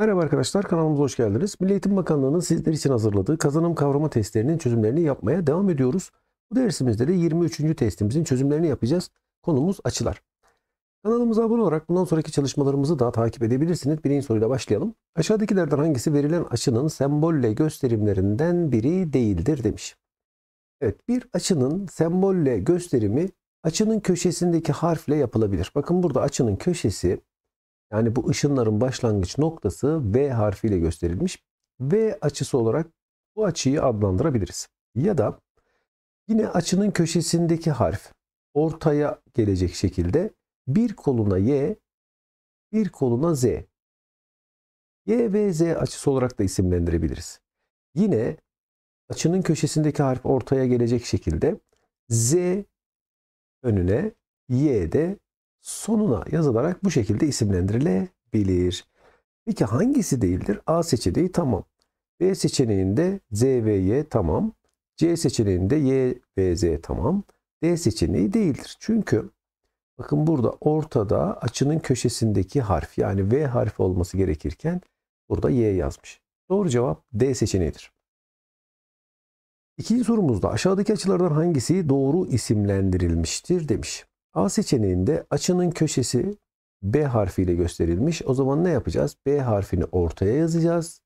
Merhaba arkadaşlar kanalımıza hoş geldiniz. Milli Eğitim Bakanlığı'nın sizler için hazırladığı kazanım kavrama testlerinin çözümlerini yapmaya devam ediyoruz. Bu dersimizde de 23. testimizin çözümlerini yapacağız. Konumuz açılar. Kanalımıza abone olarak bundan sonraki çalışmalarımızı daha takip edebilirsiniz. Birinci soruyla başlayalım. Aşağıdakilerden hangisi verilen açının sembolle gösterimlerinden biri değildir demiş. Evet bir açının sembolle gösterimi açının köşesindeki harfle yapılabilir. Bakın burada açının köşesi yani bu ışınların başlangıç noktası V harfiyle gösterilmiş. V açısı olarak bu açıyı adlandırabiliriz. Ya da yine açının köşesindeki harf ortaya gelecek şekilde bir koluna Y, bir koluna Z. Y ve Z açısı olarak da isimlendirebiliriz. Yine açının köşesindeki harf ortaya gelecek şekilde Z önüne Y de sonuna yazılarak bu şekilde isimlendirilebilir. Peki hangisi değildir? A seçeneği tamam. B seçeneğinde Z ve Y tamam. C seçeneğinde Y ve Z tamam. D seçeneği değildir. Çünkü bakın burada ortada açının köşesindeki harf yani V harfi olması gerekirken burada Y yazmış. Doğru cevap D seçeneğidir. İkinci sorumuzda aşağıdaki açılardan hangisi doğru isimlendirilmiştir demiş. A seçeneğinde açının köşesi B harfiyle gösterilmiş. O zaman ne yapacağız? B harfini ortaya yazacağız.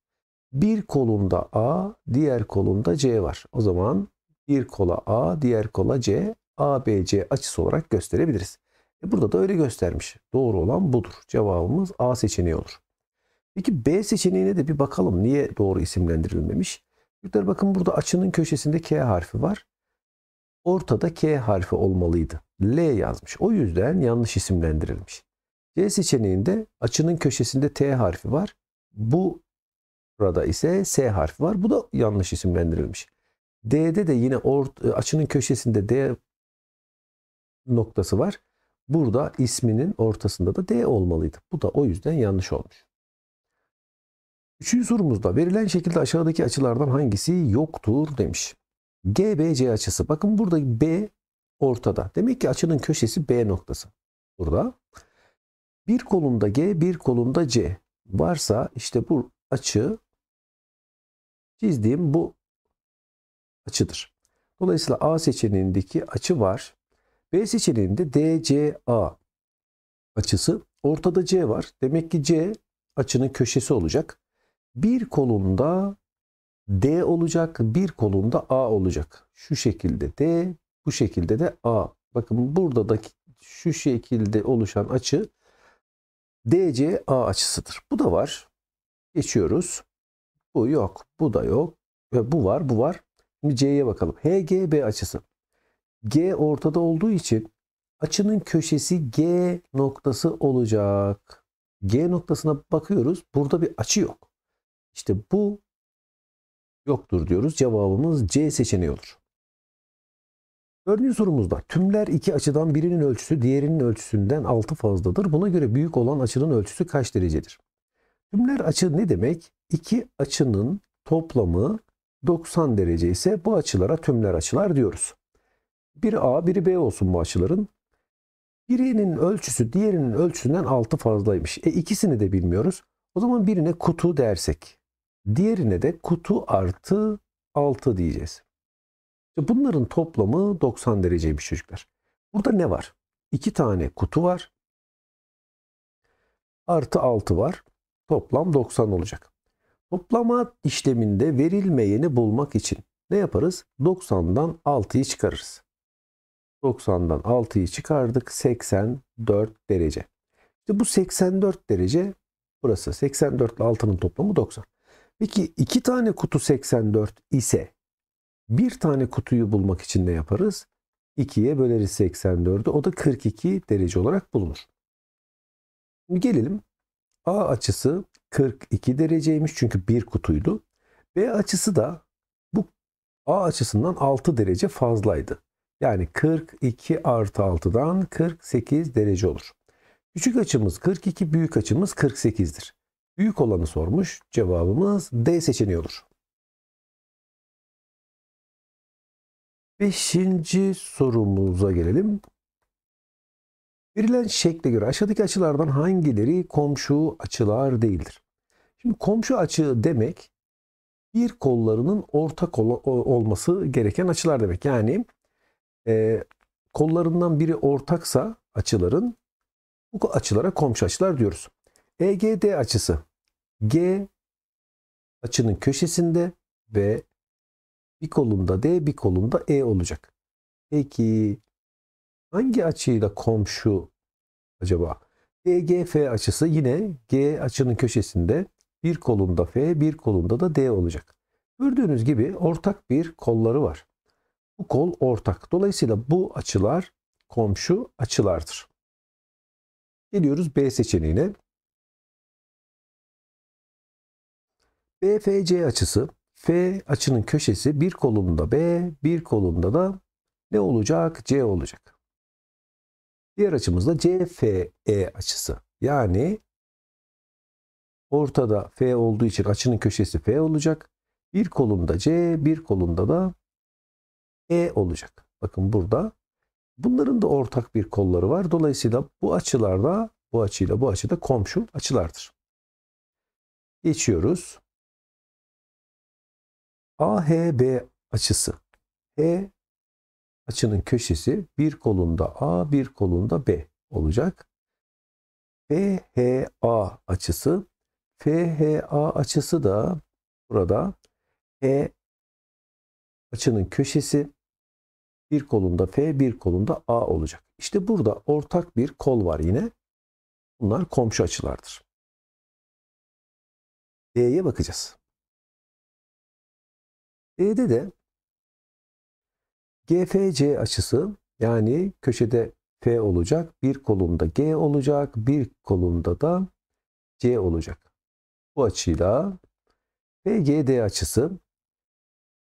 Bir kolumda A, diğer kolumda C var. O zaman bir kola A, diğer kola C, ABC açısı olarak gösterebiliriz. E burada da öyle göstermiş. Doğru olan budur. Cevabımız A seçeneği olur. Peki B seçeneğine de bir bakalım. Niye doğru isimlendirilmemiş? bakın burada açının köşesinde K harfi var. Ortada K harfi olmalıydı. L yazmış. O yüzden yanlış isimlendirilmiş. C seçeneğinde açının köşesinde T harfi var. Bu burada ise S harfi var. Bu da yanlış isimlendirilmiş. D'de de yine ort, açının köşesinde D noktası var. Burada isminin ortasında da D olmalıydı. Bu da o yüzden yanlış olmuş. Üçüncü sorumuzda verilen şekilde aşağıdaki açılardan hangisi yoktur demiş. GBC açısı. Bakın burada B ortada. Demek ki açının köşesi B noktası. Burada. Bir kolunda G, bir kolunda C varsa işte bu açı çizdiğim bu açıdır. Dolayısıyla A seçeneğindeki açı var. B seçeneğinde DCA açısı. Ortada C var. Demek ki C açının köşesi olacak. Bir kolunda D olacak. Bir kolunda A olacak. Şu şekilde D, bu şekilde de A. Bakın burada da şu şekilde oluşan açı DC A açısıdır. Bu da var. Geçiyoruz. Bu yok, bu da yok. Ve bu var, bu var. Şimdi C'ye bakalım. HGB açısı. G ortada olduğu için açının köşesi G noktası olacak. G noktasına bakıyoruz. Burada bir açı yok. İşte bu yoktur diyoruz. Cevabımız C seçeneği olur. Dördüncü sorumuzda tümler iki açıdan birinin ölçüsü diğerinin ölçüsünden 6 fazladır. Buna göre büyük olan açının ölçüsü kaç derecedir? Tümler açı ne demek? İki açının toplamı 90 derece ise bu açılara tümler açılar diyoruz. Biri A, biri B olsun bu açıların. Birinin ölçüsü diğerinin ölçüsünden 6 fazlaymış. E ikisini de bilmiyoruz. O zaman birine kutu dersek. Diğerine de kutu artı 6 diyeceğiz. Bunların toplamı 90 dereceymiş çocuklar. Burada ne var? 2 tane kutu var. Artı 6 var. Toplam 90 olacak. Toplama işleminde verilmeyeni bulmak için ne yaparız? 90'dan 6'yı çıkarırız. 90'dan 6'yı çıkardık. 84 derece. İşte bu 84 derece burası. 84 ile 6'nın toplamı 90. Peki iki tane kutu 84 ise bir tane kutuyu bulmak için ne yaparız? 2'ye böleriz 84'ü. O da 42 derece olarak bulunur. Gelelim. A açısı 42 dereceymiş çünkü bir kutuydu. B açısı da bu A açısından 6 derece fazlaydı. Yani 42 artı 6'dan 48 derece olur. Küçük açımız 42, büyük açımız 48'dir. Büyük olanı sormuş. Cevabımız D seçeneği olur. Beşinci sorumuza gelelim. Verilen şekle göre aşağıdaki açılardan hangileri komşu açılar değildir? Şimdi komşu açı demek bir kollarının ortak ol olması gereken açılar demek. Yani e, kollarından biri ortaksa açıların bu açılara komşu açılar diyoruz. EGD açısı G açının köşesinde ve bir kolumda D bir kolumda E olacak. Peki hangi açıyla komşu acaba? EGF açısı yine G açının köşesinde bir kolumda F bir kolumda da D olacak. Gördüğünüz gibi ortak bir kolları var. Bu kol ortak. Dolayısıyla bu açılar komşu açılardır. Geliyoruz B seçeneğine. BFC açısı F açının köşesi bir kolumda B, bir kolumda da ne olacak? C olacak. Diğer açımız da CFE açısı. Yani ortada F olduğu için açının köşesi F olacak. Bir kolumda C, bir kolumda da E olacak. Bakın burada bunların da ortak bir kolları var. Dolayısıyla bu açılarda bu açıyla bu açıda komşu açılardır. Geçiyoruz. AHB açısı. H açının köşesi bir kolunda A, bir kolunda B olacak. FHA açısı. FHA açısı da burada H açının köşesi bir kolunda F, bir kolunda A olacak. İşte burada ortak bir kol var yine. Bunlar komşu açılardır. D'ye bakacağız. D'de de GFC açısı yani köşede F olacak, bir kolumda G olacak, bir kolumda da C olacak. Bu açıyla PGD açısı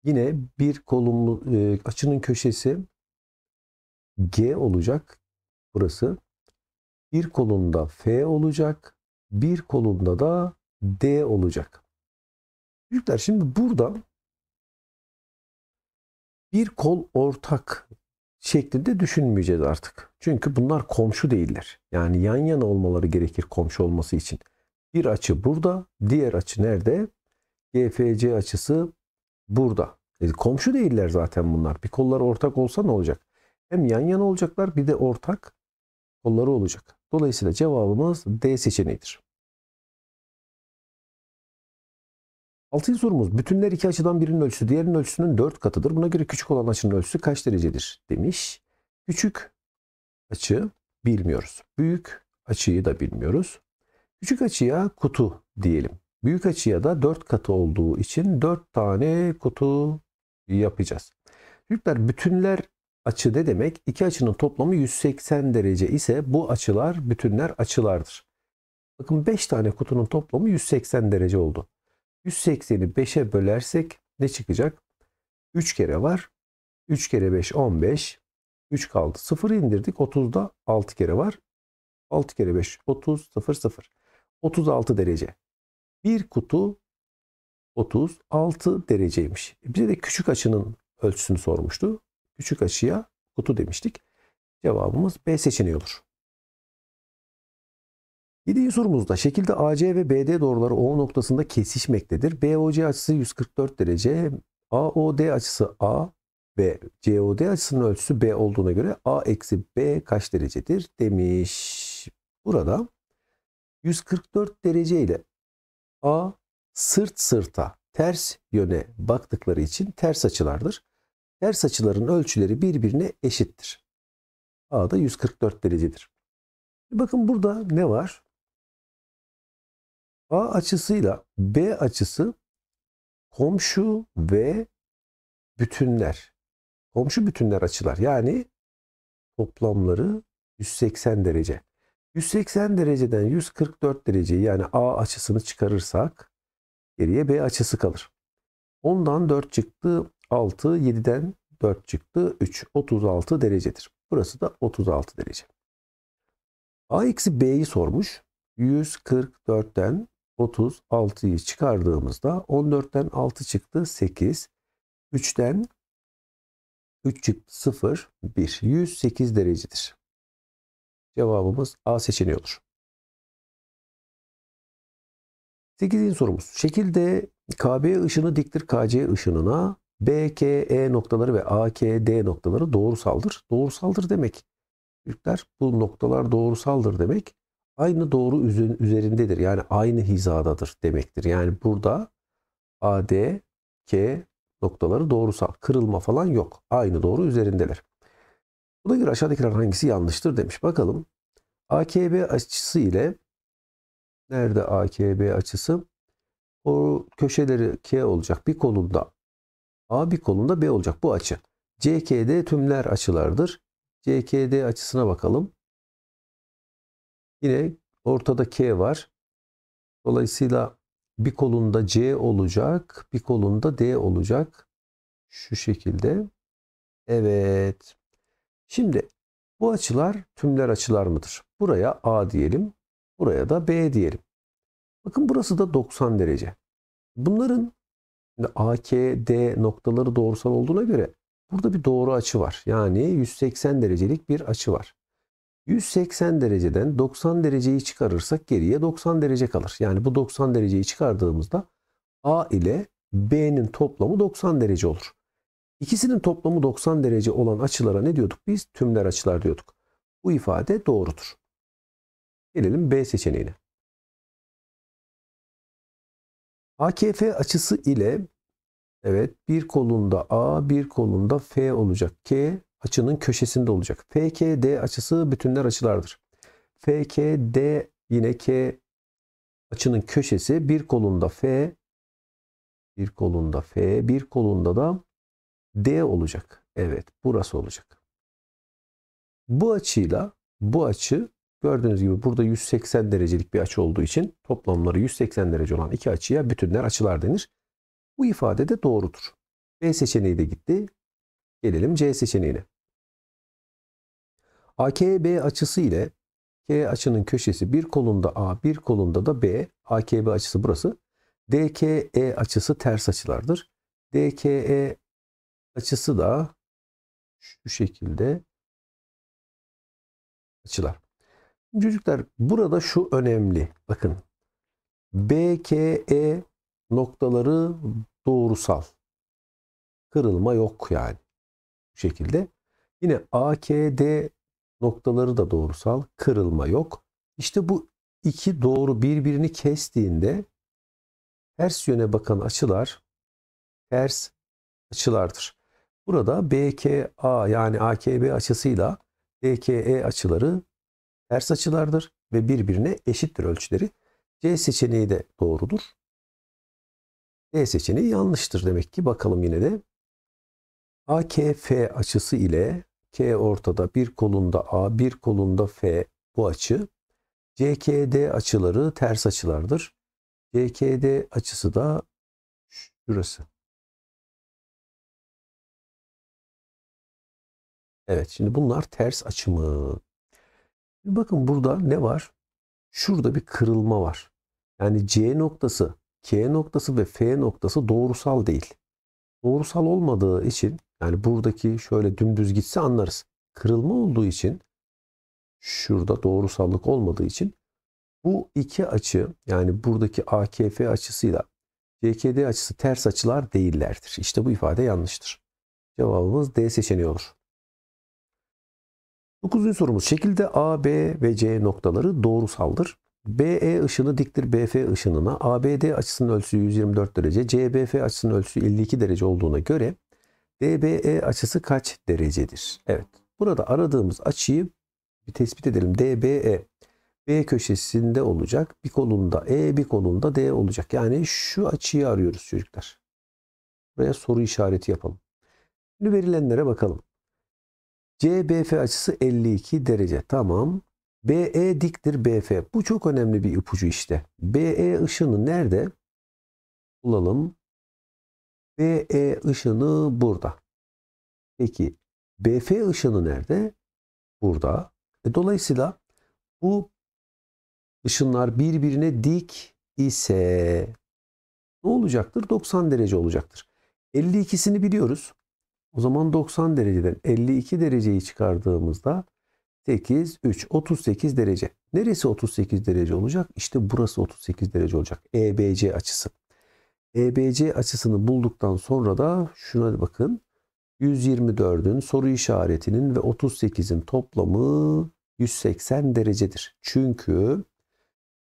yine bir kolumlu e, açının köşesi G olacak. Burası bir kolunda F olacak, bir kolunda da D olacak. Büyükler şimdi burada bir kol ortak şeklinde düşünmeyeceğiz artık. Çünkü bunlar komşu değiller. Yani yan yana olmaları gerekir komşu olması için. Bir açı burada, diğer açı nerede? GFC açısı burada. E, komşu değiller zaten bunlar. Bir kolları ortak olsa ne olacak? Hem yan yana olacaklar bir de ortak kolları olacak. Dolayısıyla cevabımız D seçeneğidir. Altıncı sorumuz. Bütünler iki açıdan birinin ölçüsü diğerinin ölçüsünün dört katıdır. Buna göre küçük olan açının ölçüsü kaç derecedir demiş. Küçük açı bilmiyoruz. Büyük açıyı da bilmiyoruz. Küçük açıya kutu diyelim. Büyük açıya da dört katı olduğu için dört tane kutu yapacağız. Büyükler bütünler açı ne demek? İki açının toplamı 180 derece ise bu açılar bütünler açılardır. Bakın 5 tane kutunun toplamı 180 derece oldu. 180'i 5'e bölersek ne çıkacak? 3 kere var. 3 kere 5 15. 3 kaldı. 0 indirdik. 30'da 6 kere var. 6 kere 5 30 0 0. 36 derece. Bir kutu 36 dereceymiş. E, bize de küçük açının ölçüsünü sormuştu. Küçük açıya kutu demiştik. Cevabımız B seçeneği olur. 7. sorumuzda şekilde AC ve BD doğruları O noktasında kesişmektedir. BOC açısı 144 derece, AOD açısı A ve COD açısının ölçüsü B olduğuna göre A eksi B kaç derecedir demiş. Burada 144 derece ile A sırt sırta ters yöne baktıkları için ters açılardır. Ters açıların ölçüleri birbirine eşittir. A da 144 derecedir. Bakın burada ne var? A açısıyla B açısı komşu ve bütünler. Komşu bütünler açılar. Yani toplamları 180 derece. 180 dereceden 144 dereceyi yani A açısını çıkarırsak geriye B açısı kalır. Ondan 4 çıktı 6, 7'den 4 çıktı 3. 36 derecedir. Burası da 36 derece. A eksi B'yi sormuş. 144'ten 30, çıkardığımızda 14'ten 6 çıktı 8. 3'ten 3 çıktı 0, 1. 108 derecedir. Cevabımız A seçeneği olur. 8. sorumuz. Şekilde KB ışını diktir KC ışınına BKE noktaları ve AKD noktaları doğrusaldır. Doğrusaldır demek. Türkler bu noktalar doğrusaldır demek aynı doğru üzerindedir. Yani aynı hizadadır demektir. Yani burada A, D, K noktaları doğrusal. Kırılma falan yok. Aynı doğru üzerindeler. Buna göre aşağıdakiler hangisi yanlıştır demiş. Bakalım. AKB açısı ile nerede AKB açısı? O köşeleri K olacak. Bir kolunda A bir kolunda B olacak bu açı. CKD tümler açılardır. CKD açısına bakalım. Yine ortada K var. Dolayısıyla bir kolunda C olacak, bir kolunda D olacak. Şu şekilde. Evet. Şimdi bu açılar tümler açılar mıdır? Buraya A diyelim, buraya da B diyelim. Bakın burası da 90 derece. Bunların A, K, D noktaları doğrusal olduğuna göre burada bir doğru açı var. Yani 180 derecelik bir açı var. 180 dereceden 90 dereceyi çıkarırsak geriye 90 derece kalır. Yani bu 90 dereceyi çıkardığımızda A ile B'nin toplamı 90 derece olur. İkisinin toplamı 90 derece olan açılara ne diyorduk biz? Tümler açılar diyorduk. Bu ifade doğrudur. Gelelim B seçeneğine. AKF açısı ile evet bir kolunda A bir kolunda F olacak. K açının köşesinde olacak. FKD açısı bütünler açılardır. FKD yine K açının köşesi bir kolunda F bir kolunda F bir kolunda da D olacak. Evet burası olacak. Bu açıyla bu açı gördüğünüz gibi burada 180 derecelik bir açı olduğu için toplamları 180 derece olan iki açıya bütünler açılar denir. Bu ifade de doğrudur. B seçeneği de gitti. Gelelim C seçeneğine. AKB açısı ile K açının köşesi bir kolunda A, bir kolunda da B. AKB açısı burası. DKE açısı ters açılardır. DKE açısı da şu şekilde açılar. Çocuklar burada şu önemli. Bakın BKE noktaları doğrusal. Kırılma yok yani şekilde. Yine AKD noktaları da doğrusal. Kırılma yok. İşte bu iki doğru birbirini kestiğinde ters yöne bakan açılar ters açılardır. Burada BKA yani AKB açısıyla DKE açıları ters açılardır ve birbirine eşittir ölçüleri. C seçeneği de doğrudur. D seçeneği yanlıştır demek ki. Bakalım yine de AKF açısı ile K ortada bir kolunda A bir kolunda F bu açı. CKD açıları ters açılardır. CKD açısı da şurası. Evet şimdi bunlar ters açı mı? Bakın burada ne var? Şurada bir kırılma var. Yani C noktası, K noktası ve F noktası doğrusal değil. Doğrusal olmadığı için yani buradaki şöyle dümdüz gitse anlarız. Kırılma olduğu için şurada doğrusallık olmadığı için bu iki açı yani buradaki AKF açısıyla CKD açısı ters açılar değillerdir. İşte bu ifade yanlıştır. Cevabımız D seçeneği olur. Dokuzuncu sorumuz. Şekilde A, B ve C noktaları doğrusaldır. BE ışını diktir BF ışınına, ABD açısının ölçüsü 124 derece, CBF açısının ölçüsü 52 derece olduğuna göre DBE açısı kaç derecedir? Evet. Burada aradığımız açıyı bir tespit edelim. DBE B köşesinde olacak. Bir kolunda E, bir kolunda D olacak. Yani şu açıyı arıyoruz çocuklar. Buraya soru işareti yapalım. Şimdi verilenlere bakalım. CBF açısı 52 derece. Tamam. BE diktir BF. Bu çok önemli bir ipucu işte. BE ışını nerede? Bulalım. BE ışını burada. Peki BF ışını nerede? Burada. E, dolayısıyla bu ışınlar birbirine dik ise ne olacaktır? 90 derece olacaktır. 52'sini biliyoruz. O zaman 90 dereceden 52 dereceyi çıkardığımızda 8, 3, 38 derece. Neresi 38 derece olacak? İşte burası 38 derece olacak. EBC açısı. EBC açısını bulduktan sonra da şuna bakın. 124'ün soru işaretinin ve 38'in toplamı 180 derecedir. Çünkü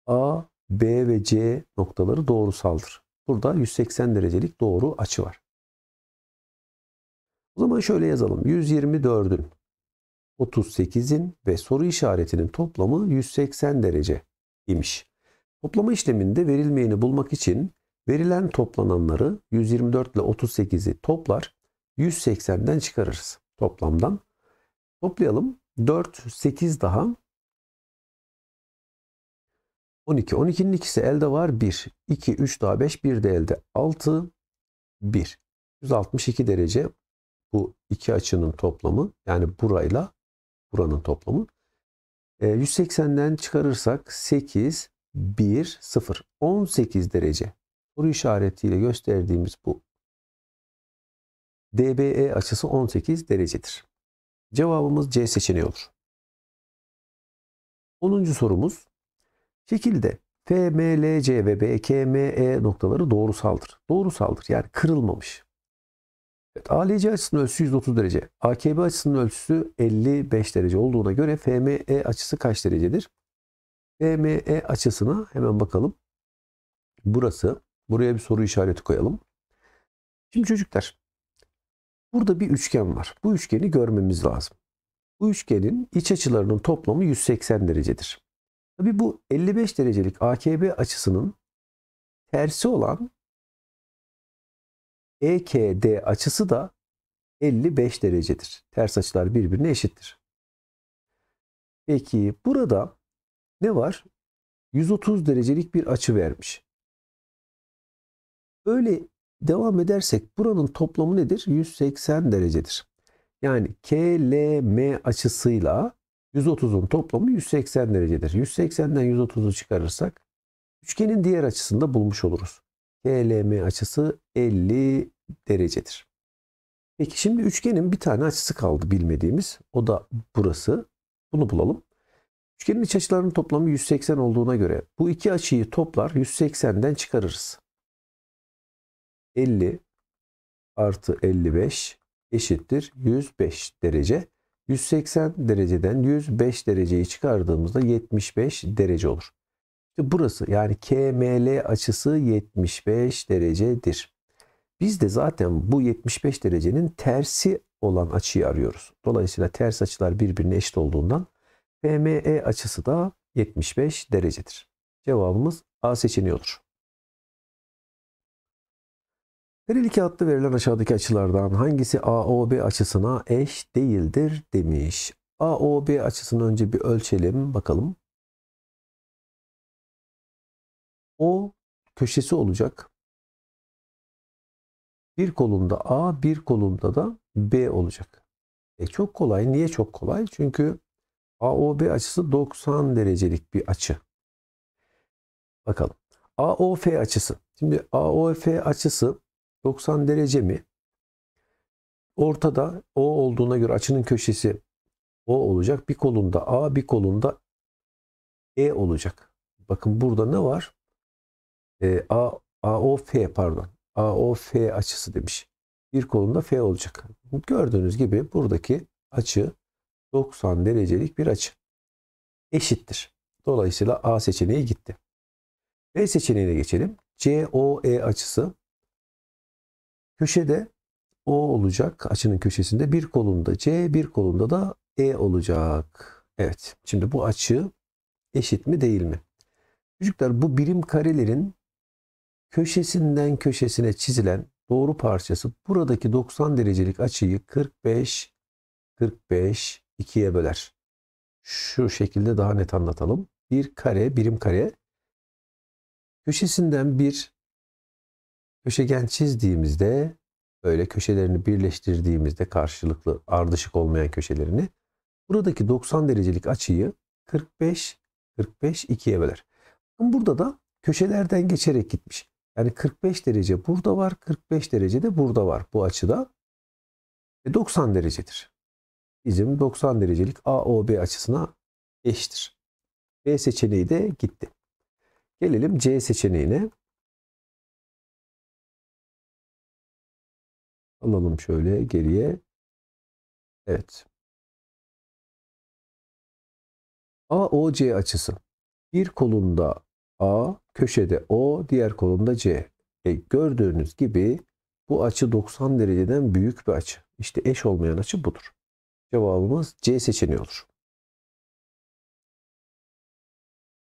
A, B ve C noktaları doğrusaldır. Burada 180 derecelik doğru açı var. O zaman şöyle yazalım. 124'ün 38'in ve soru işaretinin toplamı 180 derece imiş. Toplama işleminde verilmeyeni bulmak için Verilen toplananları 124 ile 38'i toplar 180'den çıkarırız toplamdan. Toplayalım. 4, 8 daha 12. 12'nin ikisi elde var 1. 2, 3 daha 5, 1 de elde 6, 1. 162 derece bu iki açının toplamı yani burayla buranın toplamı. 180'den ee, çıkarırsak 8, 1, 0. 18 derece soru işaretiyle gösterdiğimiz bu DBE açısı 18 derecedir. Cevabımız C seçeneği olur. 10. sorumuz. Şekilde FMLC ve BKME noktaları doğrusaldır. Doğrusaldır yani kırılmamış. Evet, ALC açısının ölçüsü 130 derece. AKB açısının ölçüsü 55 derece olduğuna göre FME açısı kaç derecedir? FME açısına hemen bakalım. Burası Buraya bir soru işareti koyalım. Şimdi çocuklar, burada bir üçgen var. Bu üçgeni görmemiz lazım. Bu üçgenin iç açılarının toplamı 180 derecedir. Tabi bu 55 derecelik AKB açısının tersi olan EKD açısı da 55 derecedir. Ters açılar birbirine eşittir. Peki burada ne var? 130 derecelik bir açı vermiş. Öyle devam edersek buranın toplamı nedir? 180 derecedir. Yani KLM açısıyla 130'un toplamı 180 derecedir. 180'den 130'u çıkarırsak üçgenin diğer açısını da bulmuş oluruz. KLM açısı 50 derecedir. Peki şimdi üçgenin bir tane açısı kaldı bilmediğimiz. O da burası. Bunu bulalım. Üçgenin iç açılarının toplamı 180 olduğuna göre bu iki açıyı toplar 180'den çıkarırız. 50 artı 55 eşittir 105 derece. 180 dereceden 105 dereceyi çıkardığımızda 75 derece olur. İşte burası yani KML açısı 75 derecedir. Biz de zaten bu 75 derecenin tersi olan açıyı arıyoruz. Dolayısıyla ters açılar birbirine eşit olduğundan PME açısı da 75 derecedir. Cevabımız A seçeneği olur. Her iki hattı verilen aşağıdaki açılardan hangisi AOB açısına eş değildir demiş. AOB açısını önce bir ölçelim bakalım. O köşesi olacak. Bir kolunda A, bir kolunda da B olacak. E çok kolay. Niye çok kolay? Çünkü AOB açısı 90 derecelik bir açı. Bakalım. AOF açısı. Şimdi AOF açısı 90 derece mi? Ortada O olduğuna göre açının köşesi O olacak. Bir kolunda A, bir kolunda E olacak. Bakın burada ne var? E, A, F, pardon. A O F açısı demiş. Bir kolunda F olacak. Gördüğünüz gibi buradaki açı 90 derecelik bir açı. Eşittir. Dolayısıyla A seçeneği gitti. B seçeneğine geçelim. C O E açısı Köşede O olacak. Açının köşesinde bir kolunda C, bir kolunda da E olacak. Evet. Şimdi bu açı eşit mi değil mi? Çocuklar bu birim karelerin köşesinden köşesine çizilen doğru parçası buradaki 90 derecelik açıyı 45 45 2'ye böler. Şu şekilde daha net anlatalım. Bir kare birim kare köşesinden bir Köşegen çizdiğimizde böyle köşelerini birleştirdiğimizde karşılıklı ardışık olmayan köşelerini buradaki 90 derecelik açıyı 45 45 ikiye böler. Burada da köşelerden geçerek gitmiş. Yani 45 derece burada var, 45 derece de burada var bu açıda. E 90 derecedir. Bizim 90 derecelik AOB açısına eşittir. B seçeneği de gitti. Gelelim C seçeneğine. Alalım şöyle geriye. Evet. AOC açısı. Bir kolunda A, köşede O, diğer kolunda C. E gördüğünüz gibi bu açı 90 dereceden büyük bir açı. İşte eş olmayan açı budur. Cevabımız C seçeneği olur.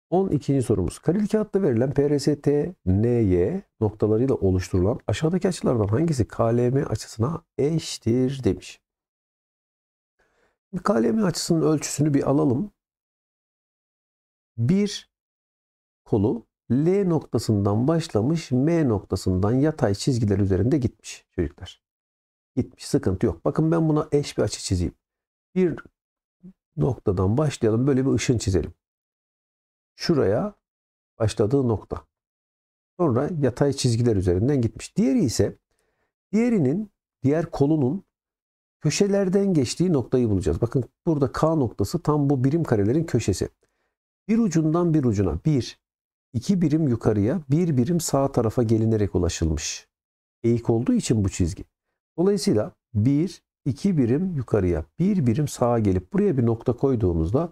12. sorumuz. Kareli kağıtta verilen PRST, NY noktalarıyla oluşturulan aşağıdaki açılardan hangisi KLM açısına eşittir demiş. KLM açısının ölçüsünü bir alalım. Bir kolu L noktasından başlamış, M noktasından yatay çizgiler üzerinde gitmiş çocuklar. Gitmiş, sıkıntı yok. Bakın ben buna eş bir açı çizeyim. Bir noktadan başlayalım, böyle bir ışın çizelim şuraya başladığı nokta. Sonra yatay çizgiler üzerinden gitmiş. Diğeri ise diğerinin, diğer kolunun köşelerden geçtiği noktayı bulacağız. Bakın burada K noktası tam bu birim karelerin köşesi. Bir ucundan bir ucuna bir iki birim yukarıya, bir birim sağ tarafa gelinerek ulaşılmış. Eğik olduğu için bu çizgi. Dolayısıyla bir iki birim yukarıya, bir birim sağa gelip buraya bir nokta koyduğumuzda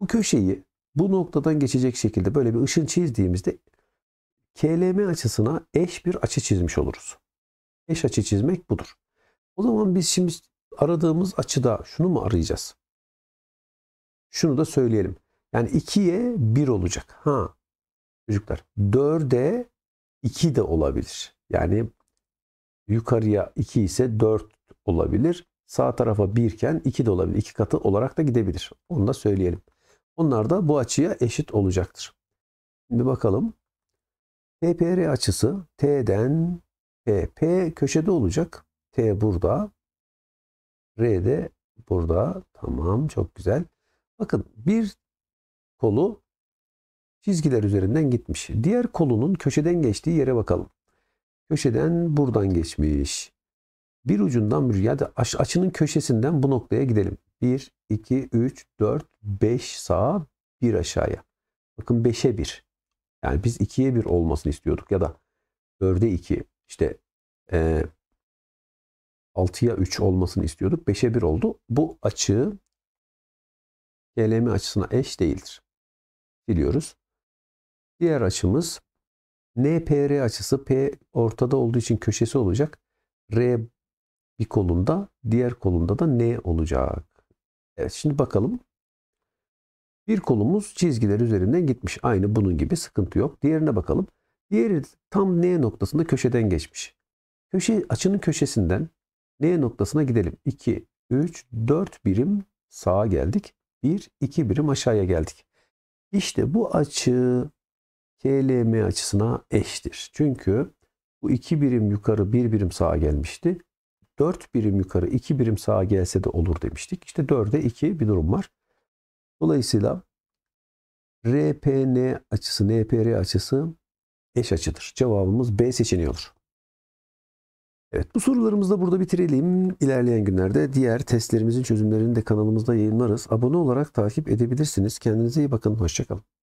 bu köşeyi bu noktadan geçecek şekilde böyle bir ışın çizdiğimizde KLM açısına eş bir açı çizmiş oluruz. Eş açı çizmek budur. O zaman biz şimdi aradığımız açıda şunu mu arayacağız? Şunu da söyleyelim. Yani 2'ye 1 olacak. Ha çocuklar 4'e 2 de olabilir. Yani yukarıya 2 ise 4 olabilir. Sağ tarafa 1 iken 2 de olabilir. 2 katı olarak da gidebilir. Onu da söyleyelim. Onlar da bu açıya eşit olacaktır. Şimdi bakalım. TPR açısı T'den P. P köşede olacak. T burada. R de burada. Tamam çok güzel. Bakın bir kolu çizgiler üzerinden gitmiş. Diğer kolunun köşeden geçtiği yere bakalım. Köşeden buradan geçmiş. Bir ucundan bir ya da açının köşesinden bu noktaya gidelim. 1, 2, 3, 4, 5 sağa 1 aşağıya. Bakın 5'e 1. Yani biz 2'ye 1 olmasını istiyorduk ya da 4'e 2 işte e, 6'ya 3 olmasını istiyorduk. 5'e 1 oldu. Bu açı KLM açısına eş değildir. Biliyoruz. Diğer açımız NPR açısı P ortada olduğu için köşesi olacak. R bir kolunda diğer kolunda da N olacak. Evet şimdi bakalım. Bir kolumuz çizgiler üzerinden gitmiş. Aynı bunun gibi sıkıntı yok. Diğerine bakalım. Diğeri tam N noktasında köşeden geçmiş. Köşe açının köşesinden N noktasına gidelim. 2, 3, 4 birim sağa geldik. 1, 2 birim aşağıya geldik. İşte bu açı KLM açısına eştir. Çünkü bu 2 birim yukarı 1 birim sağa gelmişti. 4 birim yukarı 2 birim sağa gelse de olur demiştik. İşte 4'e 2 bir durum var. Dolayısıyla RPN açısı, NPR açısı eş açıdır. Cevabımız B seçeneği olur. Evet bu sorularımızı da burada bitirelim. İlerleyen günlerde diğer testlerimizin çözümlerini de kanalımızda yayınlarız. Abone olarak takip edebilirsiniz. Kendinize iyi bakın. Hoşçakalın.